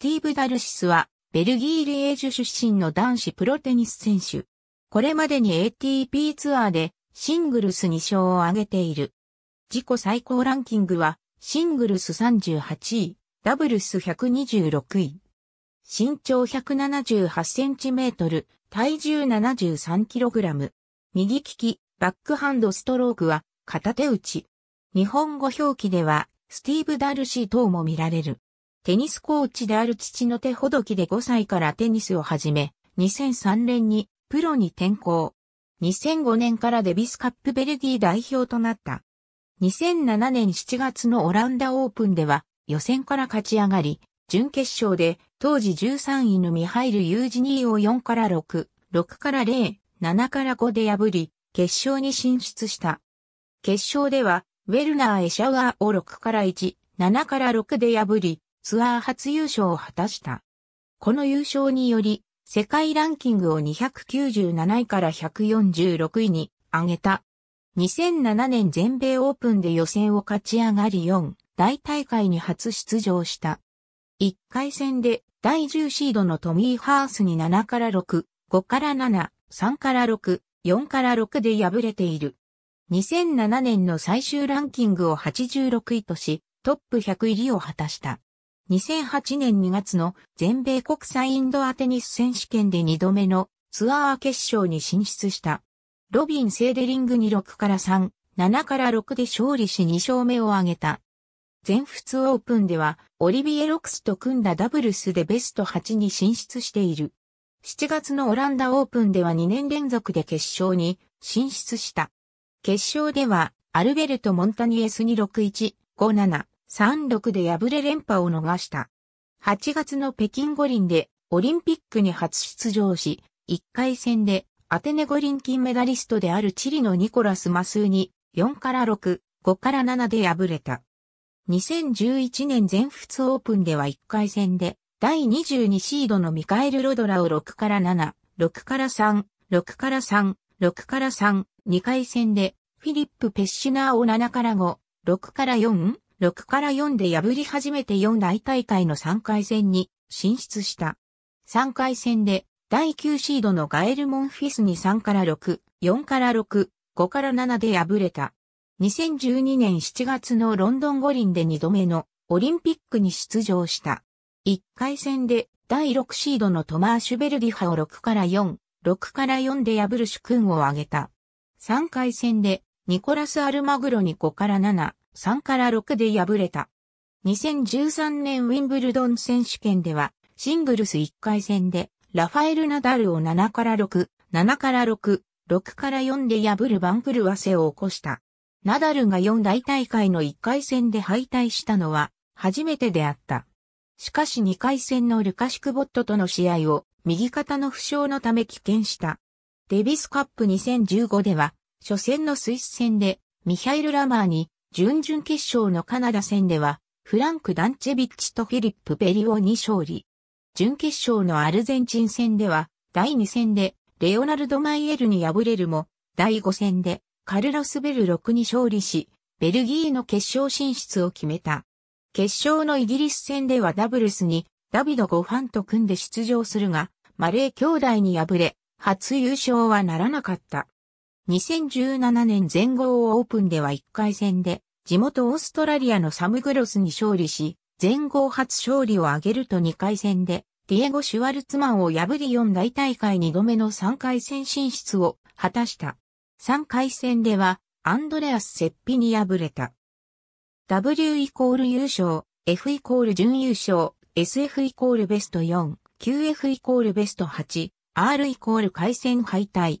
スティーブ・ダルシスは、ベルギー・リエージュ出身の男子プロテニス選手。これまでに ATP ツアーでシングルス2勝を挙げている。自己最高ランキングは、シングルス38位、ダブルス126位。身長178センチメートル、体重73キログラム。右利き、バックハンドストロークは、片手打ち。日本語表記では、スティーブ・ダルシー等も見られる。テニスコーチである父の手ほどきで5歳からテニスを始め、2003年にプロに転向。2005年からデビスカップベルギー代表となった。2007年7月のオランダオープンでは予選から勝ち上がり、準決勝で当時13位のミハイル・ユージニーを4から6、6から0、7から5で破り、決勝に進出した。決勝では、ウェルナー・エシャワーを6から1、7から6で破り、ツアー初優勝を果たした。この優勝により、世界ランキングを297位から146位に上げた。2007年全米オープンで予選を勝ち上がり4大大会に初出場した。1回戦で第10シードのトミー・ハースに7から6、5から7、3から6、4から6で敗れている。2007年の最終ランキングを86位とし、トップ100入りを果たした。2008年2月の全米国際インドアテニス選手権で2度目のツアー決勝に進出した。ロビン・セーデリングに6から3、7から6で勝利し2勝目を挙げた。全仏オープンでは、オリビエ・ロクスと組んだダブルスでベスト8に進出している。7月のオランダオープンでは2年連続で決勝に進出した。決勝では、アルベルト・モンタニエスに6-1、5-7、3-6で敗れ連覇を逃した。8月の北京五輪でオリンピックに初出場し、1回戦でアテネ五輪金メダリストであるチリのニコラス・マスーに4から6、5から7で敗れた。2011年全仏オープンでは1回戦で第22シードのミカエル・ロドラを6から7、6から3、6から3、6から3、2回戦でフィリップ・ペッシュナーを7から5、6から4、6から4で破り始めて4大大会の3回戦に進出した。3回戦で第9シードのガエル・モンフィスに3から6、4から6、5から7で敗れた。2012年7月のロンドン五輪で2度目のオリンピックに出場した。1回戦で第6シードのトマーシュベルディハを6から4、6から4で破る主君を挙げた。3回戦でニコラス・アルマグロに5から7、3から6で敗れた。2013年ウィンブルドン選手権では、シングルス1回戦で、ラファエル・ナダルを7から6、7から6、6から4で破る番狂わせを起こした。ナダルが4大大会の1回戦で敗退したのは、初めてであった。しかし2回戦のルカシクボットとの試合を、右肩の負傷のため棄権した。デビスカップ2015では、初戦のスイス戦で、ミハイル・ラマーに準々決勝のカナダ戦では、フランク・ダンチェビッチとフィリップ・ペリオに勝利。準決勝のアルゼンチン戦では、第2戦で、レオナルド・マイエルに敗れるも、第5戦で、カルロス・ベル6に勝利し、ベルギーの決勝進出を決めた。決勝のイギリス戦ではダブルスに、ダビド・ゴファンと組んで出場するが、マレー兄弟に敗れ、初優勝はならなかった。2017年全豪オープンでは1回戦で、地元オーストラリアのサムグロスに勝利し、全豪初勝利を挙げると2回戦で、ディエゴ・シュワルツマンを破り4大大会2度目の3回戦進出を果たした。3回戦では、アンドレアス・セッピに敗れた。W イコール優勝、F イコール準優勝、SF イコールベスト4、QF イコールベスト8、R イコール回戦敗退、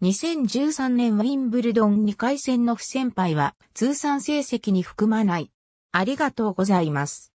2013年ウィンブルドン2回戦の不戦敗は通算成績に含まない。ありがとうございます。